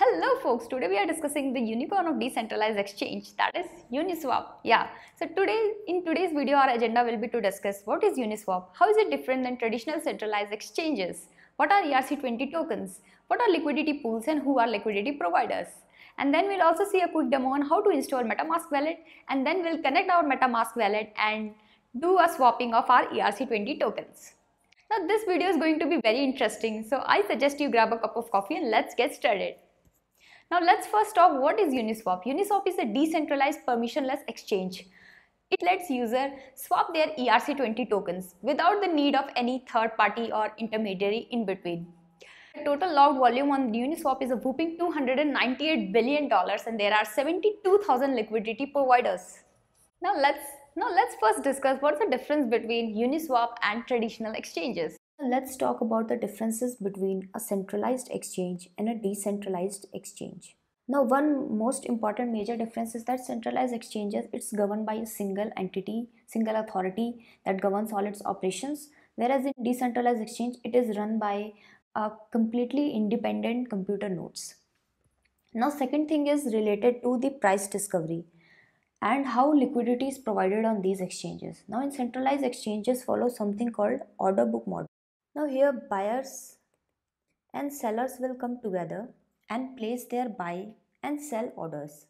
Hello folks, today we are discussing the unicorn of decentralized exchange that is Uniswap. Yeah, so today in today's video our agenda will be to discuss what is Uniswap, how is it different than traditional centralized exchanges, what are ERC20 tokens, what are liquidity pools and who are liquidity providers. And then we'll also see a quick demo on how to install MetaMask wallet and then we'll connect our MetaMask wallet and do a swapping of our ERC20 tokens. Now this video is going to be very interesting so I suggest you grab a cup of coffee and let's get started. Now let's first talk what is Uniswap. Uniswap is a decentralized permissionless exchange. It lets user swap their ERC20 tokens without the need of any third party or intermediary in between. The total log volume on Uniswap is a whopping $298 billion and there are 72,000 liquidity providers. Now let's now let's first discuss what's the difference between Uniswap and traditional exchanges. Let's talk about the differences between a centralized exchange and a decentralized exchange. Now, one most important major difference is that centralized exchanges it's governed by a single entity, single authority that governs all its operations, whereas in decentralized exchange it is run by uh, completely independent computer nodes. Now, second thing is related to the price discovery and how liquidity is provided on these exchanges. Now, in centralized exchanges follow something called order book model. Now here buyers and sellers will come together and place their buy and sell orders.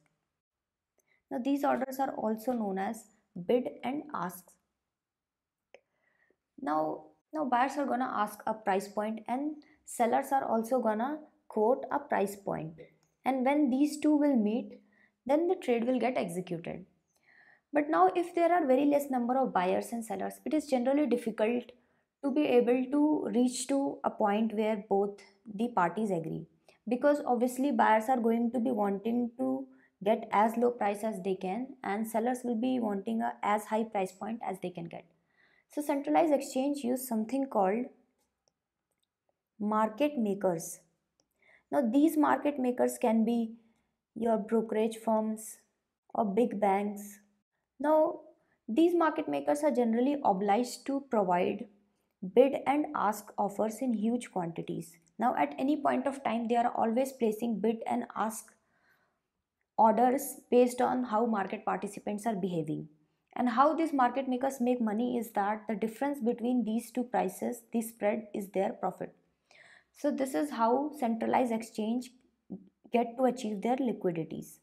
Now these orders are also known as bid and asks. Now, now buyers are gonna ask a price point and sellers are also gonna quote a price point. And when these two will meet, then the trade will get executed. But now if there are very less number of buyers and sellers, it is generally difficult to be able to reach to a point where both the parties agree because obviously buyers are going to be wanting to get as low price as they can and sellers will be wanting a as high price point as they can get so centralized exchange use something called market makers now these market makers can be your brokerage firms or big banks now these market makers are generally obliged to provide bid and ask offers in huge quantities. Now, at any point of time, they are always placing bid and ask orders based on how market participants are behaving. And how these market makers make money is that the difference between these two prices, the spread, is their profit. So, this is how centralized exchange get to achieve their liquidities.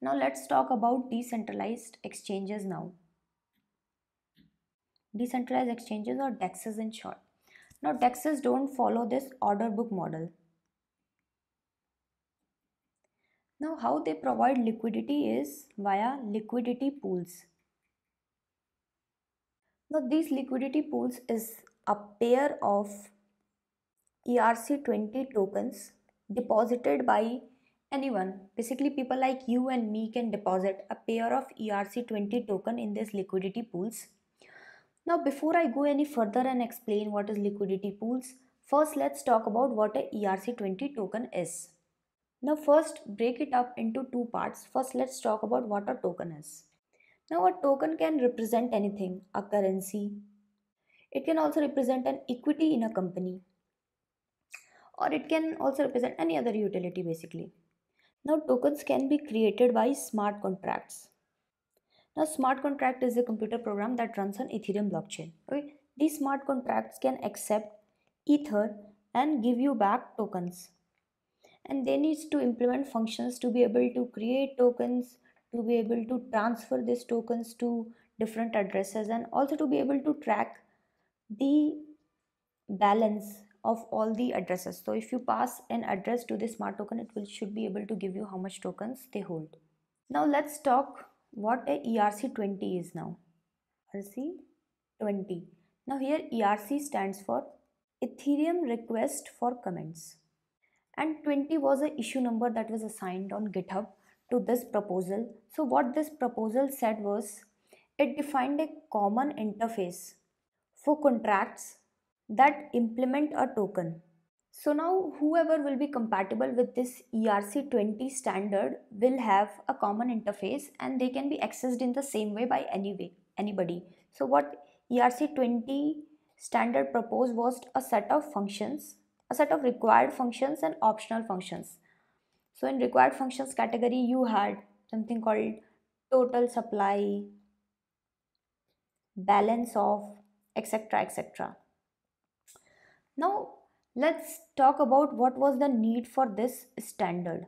Now, let's talk about decentralized exchanges now decentralized exchanges or DEXs in short. Now DEXs don't follow this order book model. Now how they provide liquidity is via liquidity pools. Now these liquidity pools is a pair of ERC20 tokens deposited by anyone. Basically people like you and me can deposit a pair of ERC20 token in these liquidity pools now before I go any further and explain what is liquidity pools, first let's talk about what a ERC20 token is. Now first break it up into two parts. First let's talk about what a token is. Now a token can represent anything, a currency. It can also represent an equity in a company. Or it can also represent any other utility basically. Now tokens can be created by smart contracts. Now, smart contract is a computer program that runs on Ethereum blockchain. Okay, these smart contracts can accept Ether and give you back tokens. And they need to implement functions to be able to create tokens, to be able to transfer these tokens to different addresses, and also to be able to track the balance of all the addresses. So if you pass an address to the smart token, it will should be able to give you how much tokens they hold. Now let's talk what a ERC20 is now. ERC20. Now here ERC stands for Ethereum request for comments. And 20 was the issue number that was assigned on GitHub to this proposal. So what this proposal said was it defined a common interface for contracts that implement a token so now whoever will be compatible with this ERC20 standard will have a common interface and they can be accessed in the same way by any way, anybody. So what ERC20 standard proposed was a set of functions, a set of required functions and optional functions. So in required functions category, you had something called total supply, balance of, etc. etc. Now Let's talk about what was the need for this standard.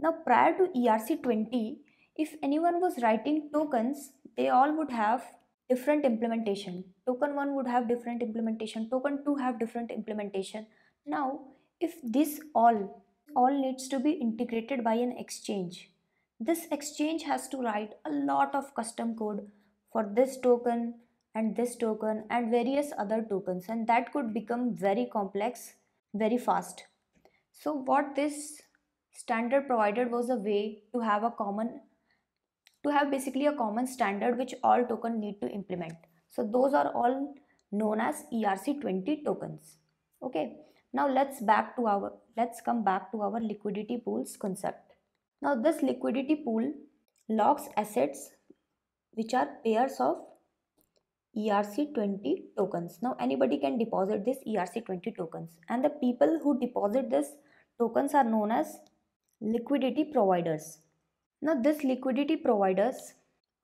Now, prior to ERC20, if anyone was writing tokens, they all would have different implementation. Token 1 would have different implementation, token 2 have different implementation. Now, if this all, all needs to be integrated by an exchange, this exchange has to write a lot of custom code for this token and this token and various other tokens and that could become very complex very fast. So what this standard provided was a way to have a common to have basically a common standard which all token need to implement. So those are all known as ERC20 tokens. Okay. Now let's back to our let's come back to our liquidity pools concept. Now this liquidity pool locks assets which are pairs of ERC20 tokens. Now anybody can deposit this ERC20 tokens and the people who deposit this tokens are known as liquidity providers. Now this liquidity providers,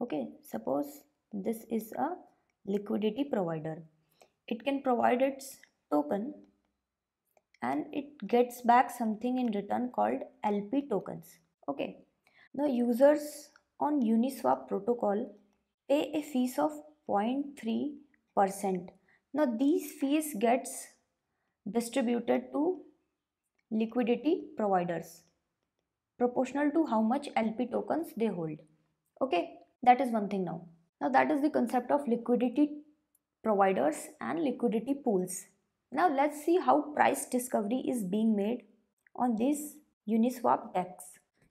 okay, suppose this is a liquidity provider. It can provide its token and it gets back something in return called LP tokens. Okay. Now users on Uniswap protocol pay a fees of 0.3%. Now these fees gets distributed to liquidity providers proportional to how much LP tokens they hold. Okay, that is one thing now. Now that is the concept of liquidity providers and liquidity pools. Now let's see how price discovery is being made on this Uniswap DEX.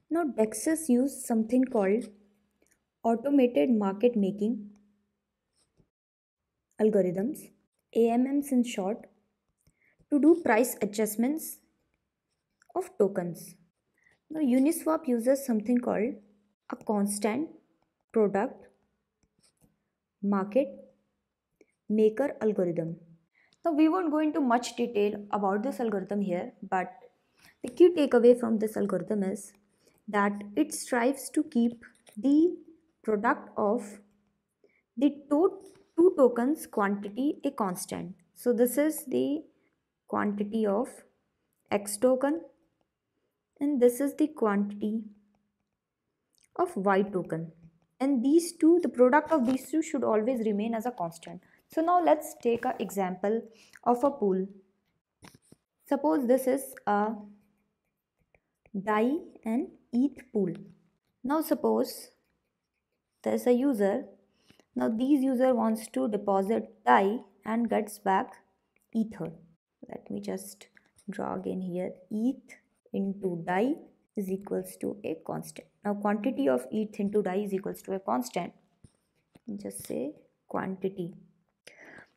Now DEXs use something called automated market making algorithms, AMMs in short, to do price adjustments of tokens. Now Uniswap uses something called a constant product market maker algorithm. Now we won't go into much detail about this algorithm here but the key takeaway from this algorithm is that it strives to keep the product of the tot two tokens quantity a constant. So this is the quantity of x token and this is the quantity of y token and these two the product of these two should always remain as a constant. So now let's take an example of a pool. Suppose this is a die and ETH pool. Now suppose there's a user now these user wants to deposit DAI and gets back Ether. Let me just draw again here. ETH into DAI is equals to a constant. Now quantity of ETH into DAI is equals to a constant. Just say quantity.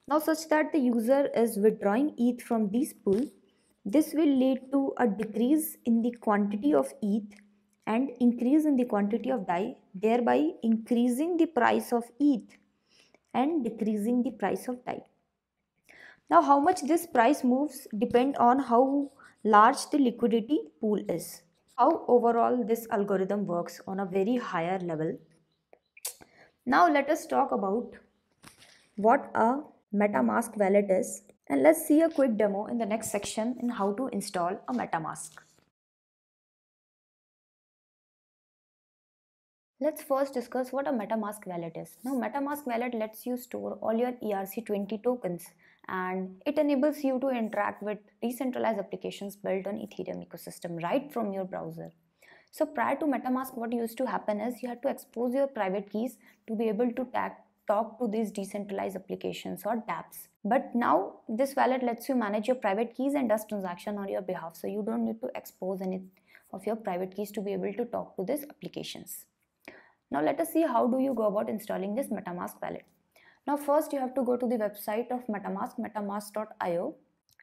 Now such that the user is withdrawing ETH from this pool, this will lead to a decrease in the quantity of ETH and increase in the quantity of dye thereby increasing the price of ETH and decreasing the price of dye. Now how much this price moves depend on how large the liquidity pool is. How overall this algorithm works on a very higher level. Now let us talk about what a MetaMask wallet is and let's see a quick demo in the next section in how to install a MetaMask. Let's first discuss what a MetaMask wallet is. Now, MetaMask wallet lets you store all your ERC20 tokens and it enables you to interact with decentralized applications built on Ethereum ecosystem right from your browser. So prior to MetaMask, what used to happen is you had to expose your private keys to be able to tag talk to these decentralized applications or dApps. But now this wallet lets you manage your private keys and does transaction on your behalf. So you don't need to expose any of your private keys to be able to talk to these applications. Now let us see how do you go about installing this MetaMask wallet. Now first you have to go to the website of MetaMask, metamask.io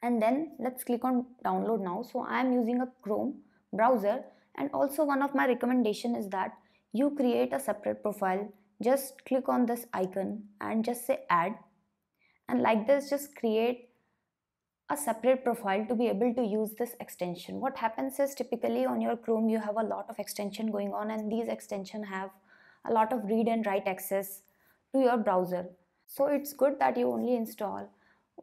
and then let's click on download now. So I am using a Chrome browser and also one of my recommendation is that you create a separate profile. Just click on this icon and just say add and like this just create a separate profile to be able to use this extension. What happens is typically on your Chrome you have a lot of extension going on and these extension have a lot of read and write access to your browser. So it's good that you only install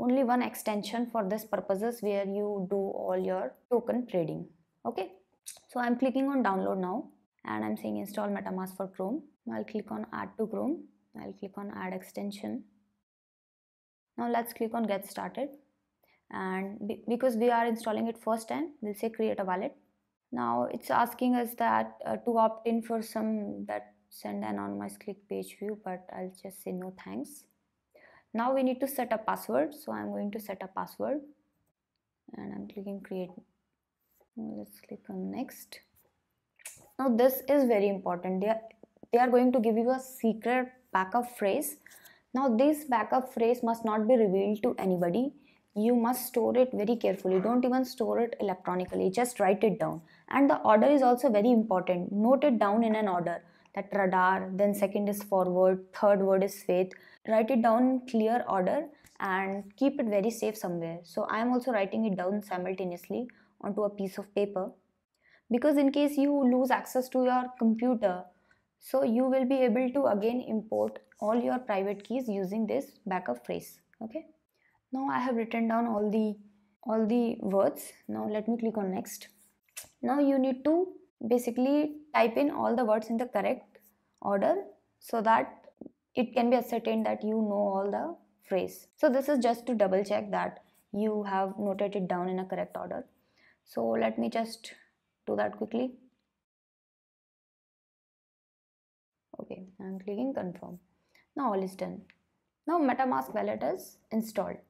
only one extension for this purposes where you do all your token trading. Okay, so I'm clicking on download now and I'm saying install MetaMask for Chrome. I'll click on add to Chrome. I'll click on add extension. Now let's click on get started and be because we are installing it first time we'll say create a wallet now it's asking us that uh, to opt in for some that send anonymous click page view but I'll just say no thanks now we need to set a password so I'm going to set a password and I'm clicking create let's click on next now this is very important they are, they are going to give you a secret backup phrase now this backup phrase must not be revealed to anybody you must store it very carefully don't even store it electronically just write it down and the order is also very important note it down in an order that radar then second is forward third word is faith write it down in clear order and keep it very safe somewhere so i am also writing it down simultaneously onto a piece of paper because in case you lose access to your computer so you will be able to again import all your private keys using this backup phrase okay now i have written down all the all the words now let me click on next now you need to basically type in all the words in the correct order so that it can be ascertained that you know all the phrase so this is just to double check that you have noted it down in a correct order so let me just do that quickly okay i'm clicking confirm now all is done now metamask wallet is installed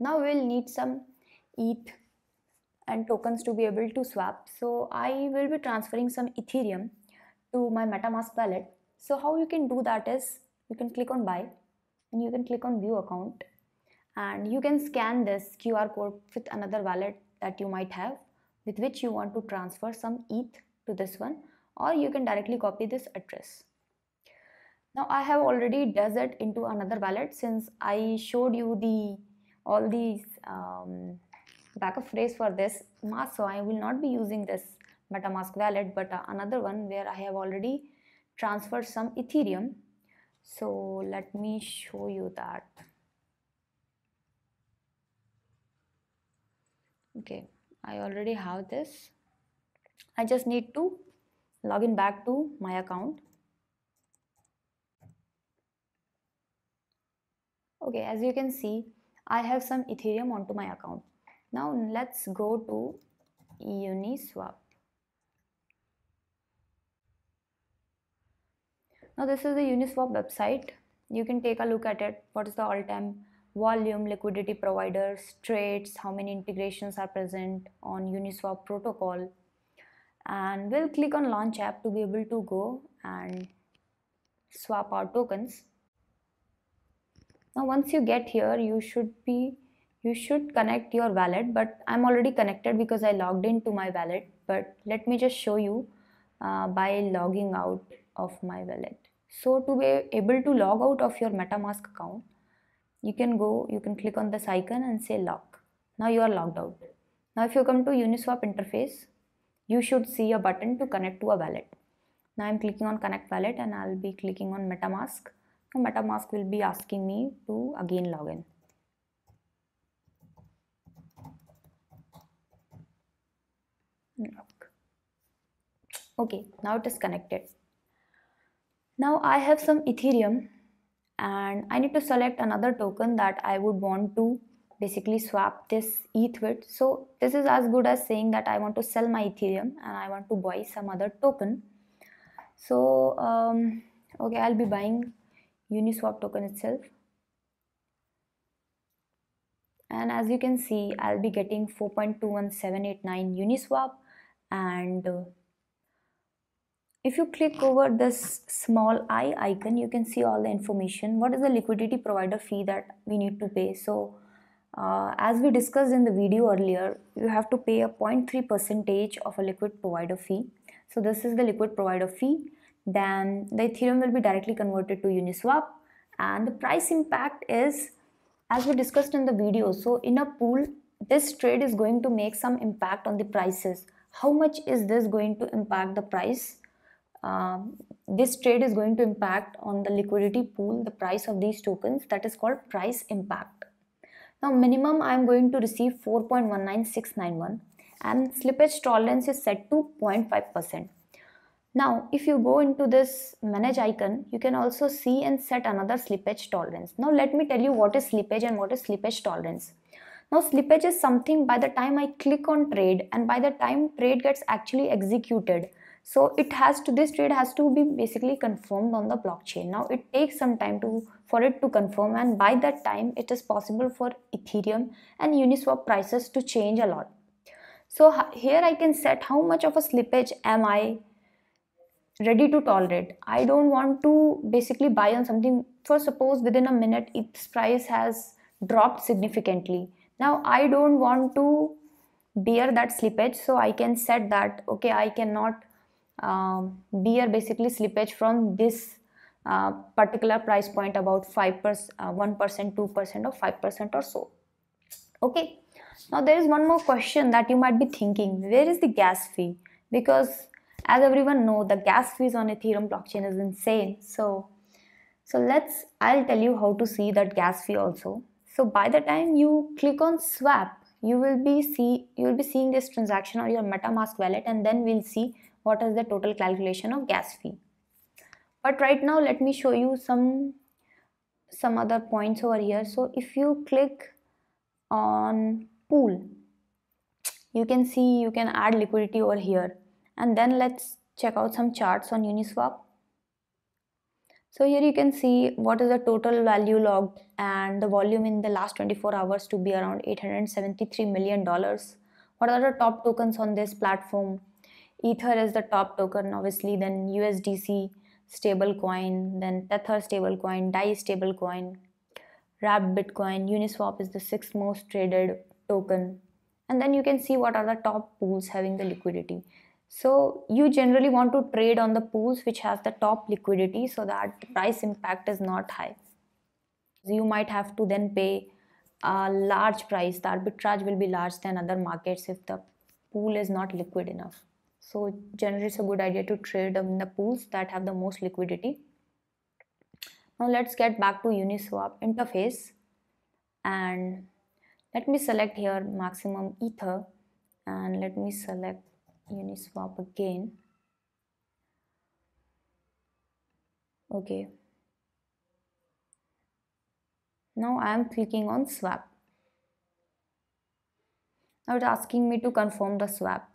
now we'll need some eth and tokens to be able to swap. So I will be transferring some Ethereum to my MetaMask wallet. So how you can do that is you can click on buy and you can click on view account and you can scan this QR code with another wallet that you might have with which you want to transfer some ETH to this one or you can directly copy this address. Now I have already does it into another wallet since I showed you the all these um, backup phrase for this mask so I will not be using this MetaMask wallet but uh, another one where I have already transferred some Ethereum so let me show you that okay I already have this I just need to log in back to my account okay as you can see I have some ethereum onto my account now let's go to Uniswap. Now this is the Uniswap website. You can take a look at it. What is the all-time volume, liquidity providers, trades, how many integrations are present on Uniswap protocol. And we'll click on launch app to be able to go and swap our tokens. Now once you get here, you should be you should connect your wallet but I'm already connected because I logged into my wallet but let me just show you uh, by logging out of my wallet. So to be able to log out of your MetaMask account, you can go, you can click on this icon and say lock. Now you are logged out. Now if you come to Uniswap interface, you should see a button to connect to a wallet. Now I'm clicking on connect wallet and I'll be clicking on MetaMask. Now MetaMask will be asking me to again log in. okay now it is connected now I have some ethereum and I need to select another token that I would want to basically swap this ETH with so this is as good as saying that I want to sell my ethereum and I want to buy some other token so um, okay I'll be buying Uniswap token itself and as you can see I'll be getting 4.21789 Uniswap and uh, if you click over this small i icon you can see all the information what is the liquidity provider fee that we need to pay so uh, as we discussed in the video earlier you have to pay a 0.3 percentage of a liquid provider fee so this is the liquid provider fee then the ethereum will be directly converted to uniswap and the price impact is as we discussed in the video so in a pool this trade is going to make some impact on the prices how much is this going to impact the price uh, this trade is going to impact on the liquidity pool the price of these tokens that is called price impact now minimum i am going to receive 4.19691 and slippage tolerance is set to 0.5% now if you go into this manage icon you can also see and set another slippage tolerance now let me tell you what is slippage and what is slippage tolerance now slippage is something by the time I click on trade and by the time trade gets actually executed. So it has to this trade has to be basically confirmed on the blockchain. Now it takes some time to for it to confirm and by that time it is possible for Ethereum and Uniswap prices to change a lot. So here I can set how much of a slippage am I ready to tolerate. I don't want to basically buy on something for suppose within a minute its price has dropped significantly now i don't want to bear that slippage so i can set that okay i cannot um, bear basically slippage from this uh, particular price point about 5% uh, 1% 2% or 5% or so okay now there is one more question that you might be thinking where is the gas fee because as everyone know the gas fees on ethereum blockchain is insane so so let's i'll tell you how to see that gas fee also so by the time you click on swap, you will be see you will be seeing this transaction on your MetaMask wallet, and then we'll see what is the total calculation of gas fee. But right now, let me show you some some other points over here. So if you click on pool, you can see you can add liquidity over here, and then let's check out some charts on Uniswap. So here you can see what is the total value logged and the volume in the last 24 hours to be around $873 million. What are the top tokens on this platform? Ether is the top token, obviously, then USDC stablecoin, then Tether stablecoin, DAI stablecoin, Wrap Bitcoin, Uniswap is the sixth most traded token. And then you can see what are the top pools having the liquidity. So you generally want to trade on the pools which has the top liquidity so that the price impact is not high. You might have to then pay a large price. The arbitrage will be large than other markets if the pool is not liquid enough. So generally it's a good idea to trade in the pools that have the most liquidity. Now let's get back to Uniswap interface and let me select here maximum ether and let me select uniswap again okay now i am clicking on swap now it's asking me to confirm the swap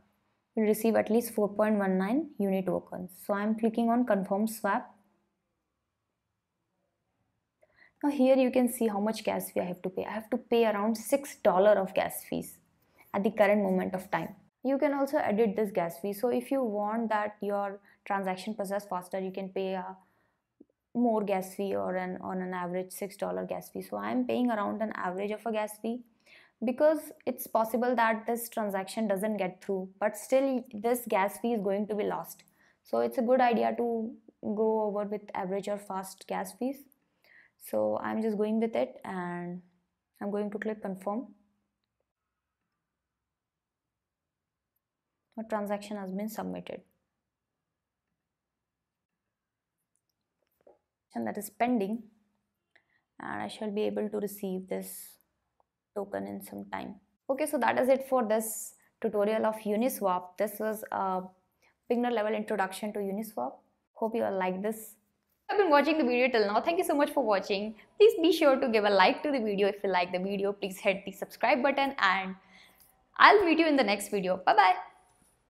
will receive at least 4.19 unit tokens. So I'm clicking on confirm swap. Now here you can see how much gas fee I have to pay. I have to pay around $6 of gas fees at the current moment of time you can also edit this gas fee so if you want that your transaction process faster you can pay a uh, more gas fee or an on an average six dollar gas fee so i'm paying around an average of a gas fee because it's possible that this transaction doesn't get through but still this gas fee is going to be lost so it's a good idea to go over with average or fast gas fees so i'm just going with it and i'm going to click confirm a transaction has been submitted and that is pending and I shall be able to receive this token in some time. Okay, so that is it for this tutorial of Uniswap. This was a beginner level introduction to Uniswap. Hope you all like this. I've been watching the video till now. Thank you so much for watching. Please be sure to give a like to the video if you like the video. Please hit the subscribe button and I'll meet you in the next video. Bye bye.